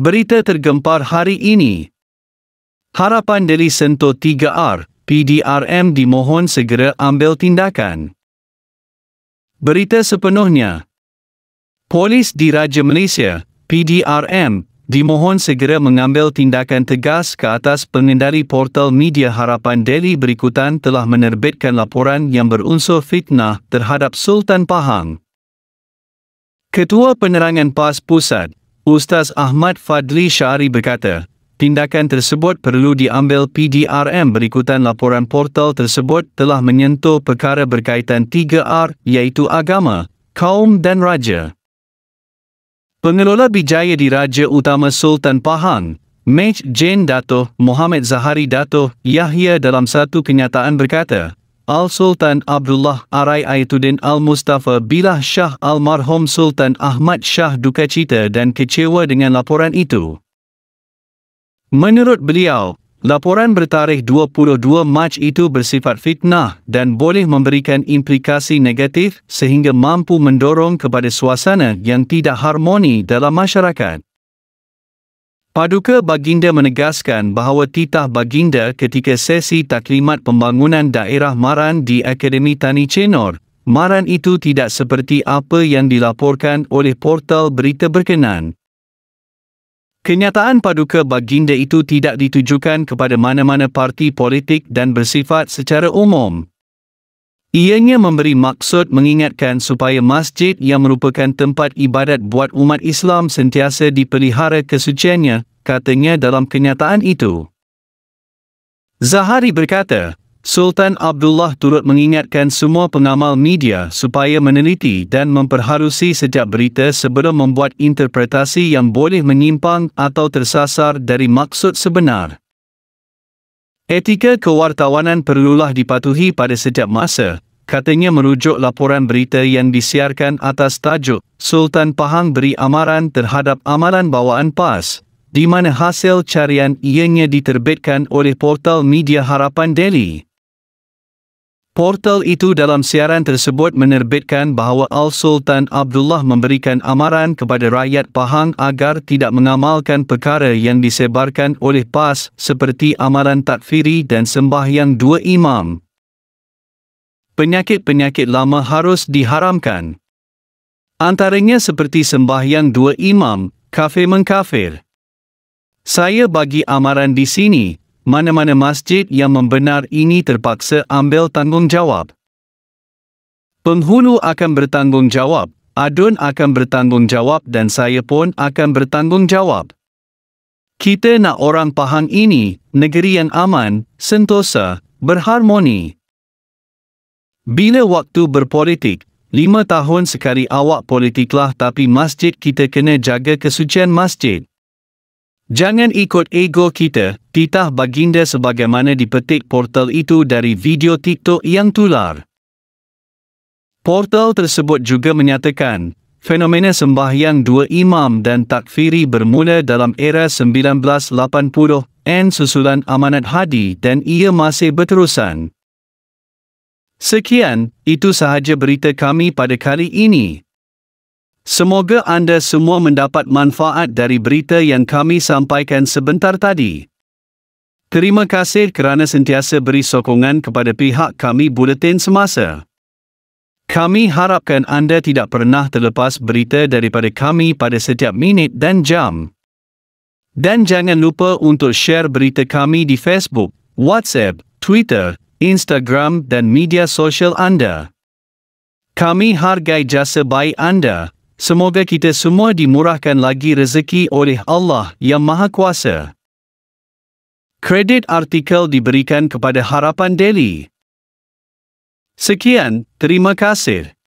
Berita tergempar hari ini. Harapan Deli Sento 3R, PDRM dimohon segera ambil tindakan. Berita sepenuhnya. Polis di Raja Malaysia, PDRM, dimohon segera mengambil tindakan tegas ke atas pengendali portal media Harapan Delhi berikutan telah menerbitkan laporan yang berunsur fitnah terhadap Sultan Pahang. Ketua Penerangan PAS Pusat, Ustaz Ahmad Fadli Syari berkata, tindakan tersebut perlu diambil PDRM berikutan laporan portal tersebut telah menyentuh perkara berkaitan 3R iaitu agama, kaum dan raja. Pengelola Bijaya di Raja Utama Sultan Pahang, Mej Jane Dato' Muhammad Zahari Dato' Yahya dalam satu kenyataan berkata, Al-Sultan Abdullah Arai Ayatuddin Al-Mustafa Bilah Shah Almarhum Sultan Ahmad Shah duka cita dan kecewa dengan laporan itu. Menurut beliau, laporan bertarikh 22 Mac itu bersifat fitnah dan boleh memberikan implikasi negatif sehingga mampu mendorong kepada suasana yang tidak harmoni dalam masyarakat. Paduka Baginda menegaskan bahawa titah Baginda ketika sesi taklimat pembangunan daerah Maran di Akademi Tani Cenor, Maran itu tidak seperti apa yang dilaporkan oleh portal berita berkenan. Kenyataan Paduka Baginda itu tidak ditujukan kepada mana-mana parti politik dan bersifat secara umum. Ianya memberi maksud mengingatkan supaya masjid yang merupakan tempat ibadat buat umat Islam sentiasa dipelihara kesuciannya, katanya dalam kenyataan itu. Zahari berkata, Sultan Abdullah turut mengingatkan semua pengamal media supaya meneliti dan memperharusi setiap berita sebelum membuat interpretasi yang boleh menyimpang atau tersasar dari maksud sebenar. Etika kewartawanan perlulah dipatuhi pada setiap masa, katanya merujuk laporan berita yang disiarkan atas tajuk Sultan Pahang beri amaran terhadap amalan bawaan PAS, di mana hasil carian ianya diterbitkan oleh portal media harapan Delhi. Portal itu dalam siaran tersebut menerbitkan bahawa Al-Sultan Abdullah memberikan amaran kepada rakyat Pahang agar tidak mengamalkan perkara yang disebarkan oleh PAS seperti amaran takfiri dan sembahyang dua imam. Penyakit-penyakit lama harus diharamkan. Antaranya seperti sembahyang dua imam, kafir mengkafir. Saya bagi amaran di sini, mana-mana masjid yang membenar ini terpaksa ambil tanggungjawab. Penghulu akan bertanggungjawab, adun akan bertanggungjawab dan saya pun akan bertanggungjawab. Kita nak orang pahang ini, negeri yang aman, sentosa, berharmoni. Bila waktu berpolitik, lima tahun sekali awak politiklah tapi masjid kita kena jaga kesucian masjid. Jangan ikut ego kita, titah baginda sebagaimana dipetik portal itu dari video TikTok yang tular. Portal tersebut juga menyatakan, fenomena sembahyang dua imam dan takfiri bermula dalam era 1980 an susulan amanat hadi dan ia masih berterusan. Sekian, itu sahaja berita kami pada kali ini. Semoga anda semua mendapat manfaat dari berita yang kami sampaikan sebentar tadi. Terima kasih kerana sentiasa beri sokongan kepada pihak kami buletin semasa. Kami harapkan anda tidak pernah terlepas berita daripada kami pada setiap minit dan jam. Dan jangan lupa untuk share berita kami di Facebook, WhatsApp, Twitter, Instagram dan media sosial anda. Kami hargai jasa baik anda. Semoga kita semua dimurahkan lagi rezeki oleh Allah yang Maha Kuasa. Kredit artikel diberikan kepada Harapan Delhi. Sekian, terima kasih.